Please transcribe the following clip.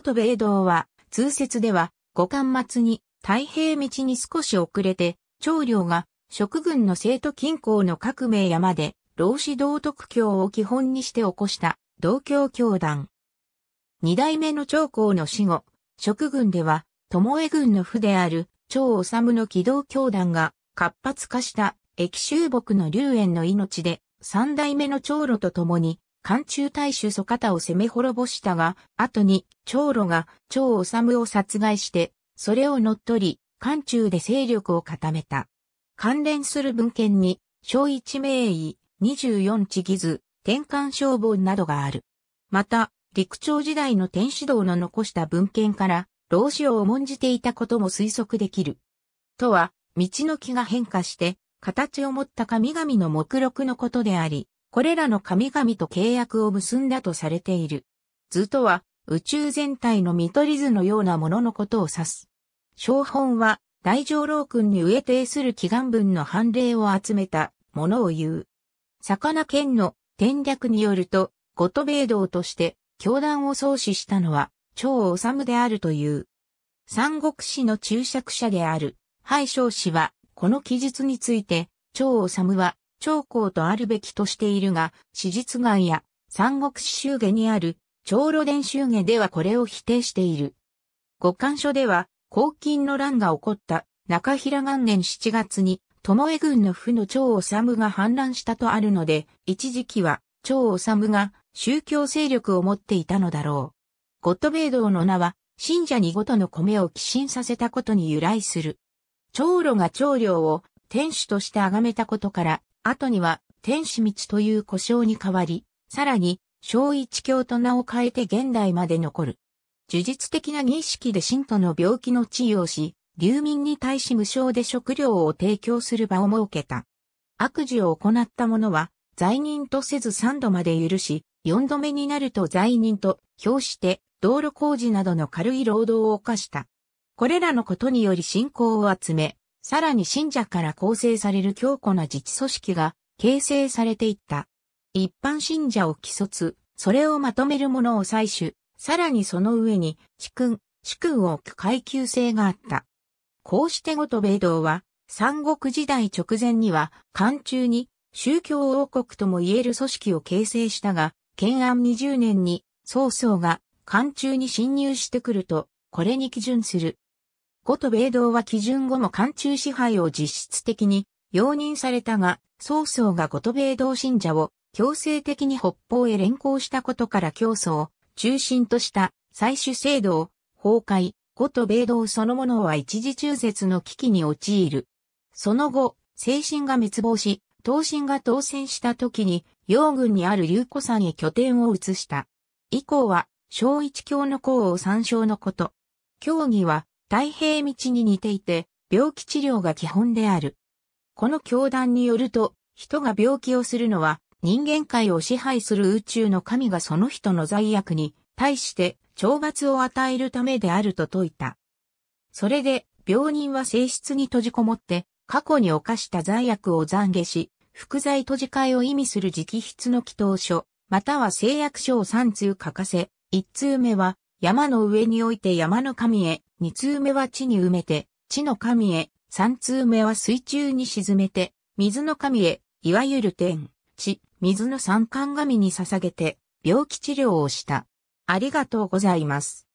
と米道は、通説では、五巻末に、太平道に少し遅れて、長領が、職軍の生徒近郊の革命山で、老子道徳教を基本にして起こした、道教教団。二代目の長江の死後、職軍では、巴軍の父である、長治の軌道教団が、活発化した、駅周木の龍園の命で、三代目の長路と共に、漢中大衆祖方を攻め滅ぼしたが、後に、長老が、長治を殺害して、それを乗っ取り、漢中で勢力を固めた。関連する文献に、小一名医、二十四地義図、天官消防などがある。また、陸朝時代の天使道の残した文献から、老子を重んじていたことも推測できる。とは、道の木が変化して、形を持った神々の目録のことであり、これらの神々と契約を結んだとされている。図とは、宇宙全体の見取り図のようなもののことを指す。小本は、大乗老君に植え定する祈願文の判例を集めたものを言う。魚剣の転略によると、ゴトベイ道として教団を創始したのは、超治であるという。三国史の注釈者である、敗将氏は、この記述について、超治は、長江とあるべきとしているが、史実外や三国志集下にある長老伝集下ではこれを否定している。五巻書では、黄金の乱が起こった中平元年7月に、巴軍の府の長治が反乱したとあるので、一時期は長治が宗教勢力を持っていたのだろう。ゴッドベイドの名は、信者にごとの米を寄進させたことに由来する。長老が長領を天主として崇めたことから、後には天使道という呼称に変わり、さらに、小一教と名を変えて現代まで残る。呪術的な儀式で信徒の病気の治癒をし、流民に対し無償で食料を提供する場を設けた。悪事を行った者は、罪人とせず三度まで許し、四度目になると罪人と評して道路工事などの軽い労働を犯した。これらのことにより信仰を集め、さらに信者から構成される強固な自治組織が形成されていった。一般信者を既卒、それをまとめるものを採取、さらにその上に、地君、主君を置く階級制があった。こうしてごと米道は、三国時代直前には、漢中に宗教王国とも言える組織を形成したが、建安20年に曹操が漢中に侵入してくると、これに基準する五と米道は基準後も冠中支配を実質的に容認されたが、曹操が五と米道信者を強制的に北方へ連行したことから競争を中心とした採取制度を崩壊、五と米道そのものは一時中絶の危機に陥る。その後、精神が滅亡し、東進が当選した時に、陽軍にある龍子山へ拠点を移した。以降は、小一教の功を参照のこと。協議は、太平道に似ていて、病気治療が基本である。この教団によると、人が病気をするのは、人間界を支配する宇宙の神がその人の罪悪に対して懲罰を与えるためであると説いた。それで、病人は性質に閉じこもって、過去に犯した罪悪を懺悔し、副罪閉じ替えを意味する直筆の祈祷書、または誓約書を3通書かせ、1通目は山の上において山の神へ、二通目は地に埋めて、地の神へ、三通目は水中に沈めて、水の神へ、いわゆる天、地、水の三冠神に捧げて、病気治療をした。ありがとうございます。